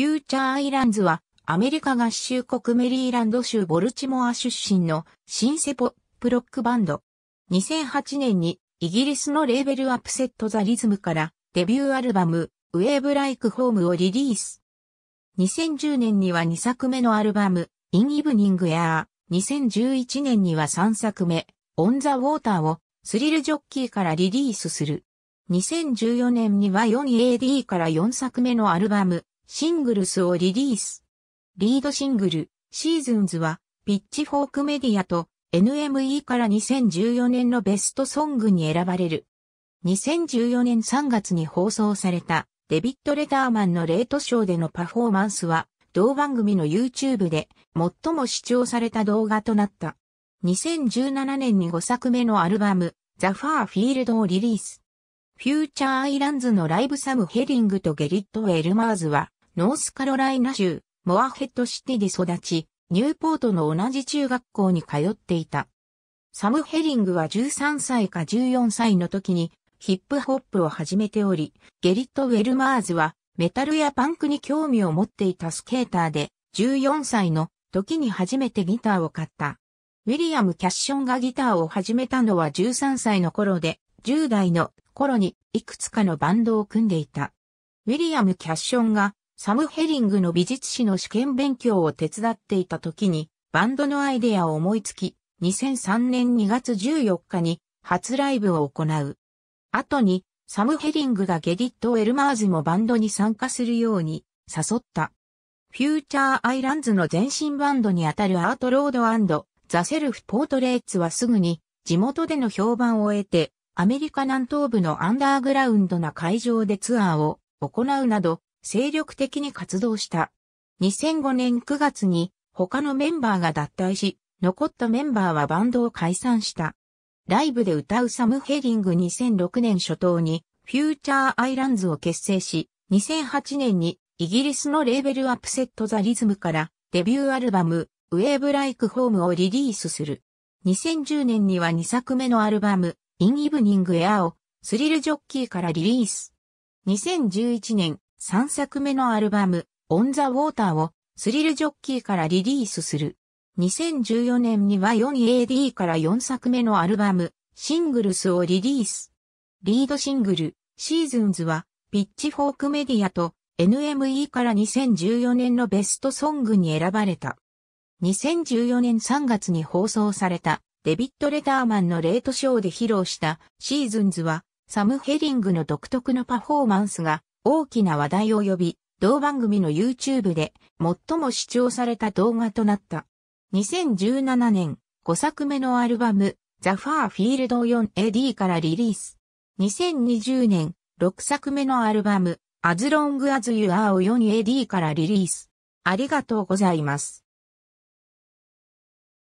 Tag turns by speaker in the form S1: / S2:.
S1: フューチャーアイランズは、アメリカ合衆国メリーランド州ボルチモア出身のシンセポップロックバンド。2008年にイギリスのレーベルアップセットザリズムからデビューアルバムウェーブライクホームをリリース。2010年には2作目のアルバムインイブニングエアー。2011年には3作目オンザウォーターをスリルジョッキーからリリースする。2014年には 4AD から4作目のアルバムシングルスをリリース。リードシングル、シーズンズは、ピッチフォークメディアと NME から2014年のベストソングに選ばれる。2014年3月に放送されたデビッド・レターマンのレートショーでのパフォーマンスは、同番組の YouTube で最も視聴された動画となった。2017年に5作目のアルバム、ザ・ファー・フィールドをリリース。フューチャー・アイランズのライブサム・ヘリングとゲリット・エルマーズは、ノースカロライナ州、モアヘッドシティで育ち、ニューポートの同じ中学校に通っていた。サム・ヘリングは13歳か14歳の時にヒップホップを始めており、ゲリット・ウェルマーズはメタルやパンクに興味を持っていたスケーターで、14歳の時に初めてギターを買った。ウィリアム・キャッションがギターを始めたのは13歳の頃で、10代の頃にいくつかのバンドを組んでいた。ウィリアム・キャッションがサム・ヘリングの美術史の試験勉強を手伝っていた時に、バンドのアイデアを思いつき、2003年2月14日に初ライブを行う。後に、サム・ヘリングがゲディット・エルマーズもバンドに参加するように誘った。フューチャー・アイランズの前身バンドにあたるアート・ロードザ・セルフ・ポートレーツはすぐに地元での評判を得て、アメリカ南東部のアンダーグラウンドな会場でツアーを行うなど、精力的に活動した。2005年9月に他のメンバーが脱退し、残ったメンバーはバンドを解散した。ライブで歌うサム・ヘリング2006年初頭にフューチャー・アイランズを結成し、2008年にイギリスのレーベルアップセット・ザ・リズムからデビューアルバムウェーブ・ライク・ホームをリリースする。2010年には2作目のアルバムインイブニングエアをスリルジョッキーからリリース。2011年3作目のアルバム、オン・ザ・ウォーターをスリルジョッキーからリリースする。2014年には 4AD から4作目のアルバム、シングルスをリリース。リードシングル、シーズンズは、ピッチフォークメディアと NME から2014年のベストソングに選ばれた。2014年3月に放送されたデビッド・レターマンのレートショーで披露したシーズンズはサム・ヘリングの独特のパフォーマンスが大きな話題を呼び、同番組の YouTube で最も視聴された動画となった。2017年5作目のアルバム The Far Field 4AD からリリース。2020年6作目のアルバム As Long As You Are 4AD からリリース。ありがとうございます。